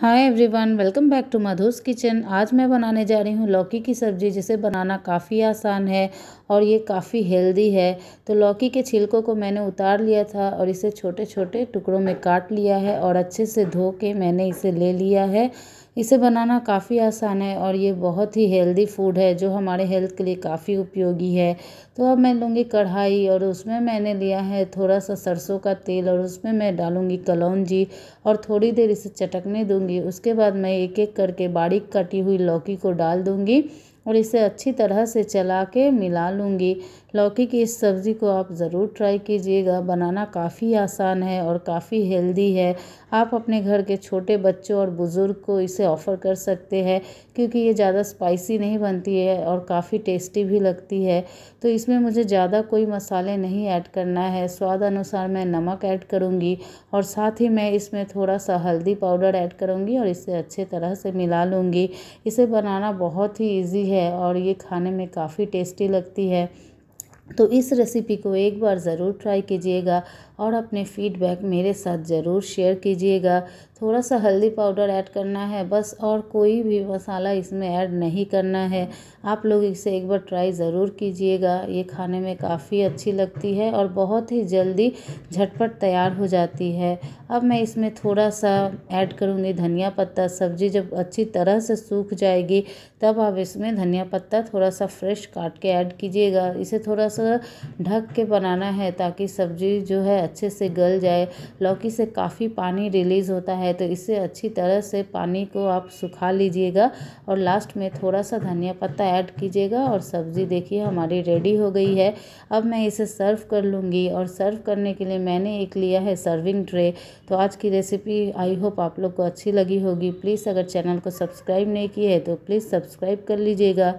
hi everyone welcome back to Madhu's kitchen आज मैं बनाने जा रही हूँ लौकी की सब्ज़ी जिसे बनाना काफ़ी आसान है और ये काफ़ी हेल्दी है तो लौकी के छिलकों को मैंने उतार लिया था और इसे छोटे छोटे टुकड़ों में काट लिया है और अच्छे से धो के मैंने इसे ले लिया है इसे बनाना काफ़ी आसान है और ये बहुत ही हेल्दी फूड है जो हमारे हेल्थ के लिए काफ़ी उपयोगी है तो अब मैं लूँगी कढ़ाई और उसमें मैंने लिया है थोड़ा सा सरसों का तेल और उसमें मैं डालूँगी कलौंजी और थोड़ी देर इसे चटकने दूँगी उसके बाद मैं एक एक करके बारीक कटी हुई लौकी को डाल दूँगी और इसे अच्छी तरह से चला के मिला लूँगी लौकी की इस सब्ज़ी को आप ज़रूर ट्राई कीजिएगा बनाना काफ़ी आसान है और काफ़ी हेल्दी है आप अपने घर के छोटे बच्चों और बुज़ुर्ग को इसे ऑफ़र कर सकते हैं क्योंकि ये ज़्यादा स्पाइसी नहीं बनती है और काफ़ी टेस्टी भी लगती है तो इसमें मुझे ज़्यादा कोई मसाले नहीं ऐड करना है स्वाद अनुसार मैं नमक ऐड करूँगी और साथ ही मैं इसमें थोड़ा सा हल्दी पाउडर ऐड करूँगी और इसे अच्छे तरह से मिला लूँगी इसे बनाना बहुत ही ईजी है और ये खाने में काफ़ी टेस्टी लगती है तो इस रेसिपी को एक बार ज़रूर ट्राई कीजिएगा और अपने फीडबैक मेरे साथ ज़रूर शेयर कीजिएगा थोड़ा सा हल्दी पाउडर ऐड करना है बस और कोई भी मसाला इसमें ऐड नहीं करना है आप लोग इसे एक बार ट्राई ज़रूर कीजिएगा ये खाने में काफ़ी अच्छी लगती है और बहुत ही जल्दी झटपट तैयार हो जाती है अब मैं इसमें थोड़ा सा ऐड करूँगी धनिया पत्ता सब्ज़ी जब अच्छी तरह से सूख जाएगी तब आप इसमें धनिया पत्ता थोड़ा सा फ्रेश काट के ऐड कीजिएगा इसे थोड़ा सा ढक के बनाना है ताकि सब्ज़ी जो है अच्छे से गल जाए लौकी से काफ़ी पानी रिलीज़ होता है है तो इसे अच्छी तरह से पानी को आप सुखा लीजिएगा और लास्ट में थोड़ा सा धनिया पत्ता ऐड कीजिएगा और सब्ज़ी देखिए हमारी रेडी हो गई है अब मैं इसे सर्व कर लूँगी और सर्व करने के लिए मैंने एक लिया है सर्विंग ट्रे तो आज की रेसिपी आई होप आप लोग को अच्छी लगी होगी प्लीज़ अगर चैनल को सब्सक्राइब नहीं की है तो प्लीज़ सब्सक्राइब कर लीजिएगा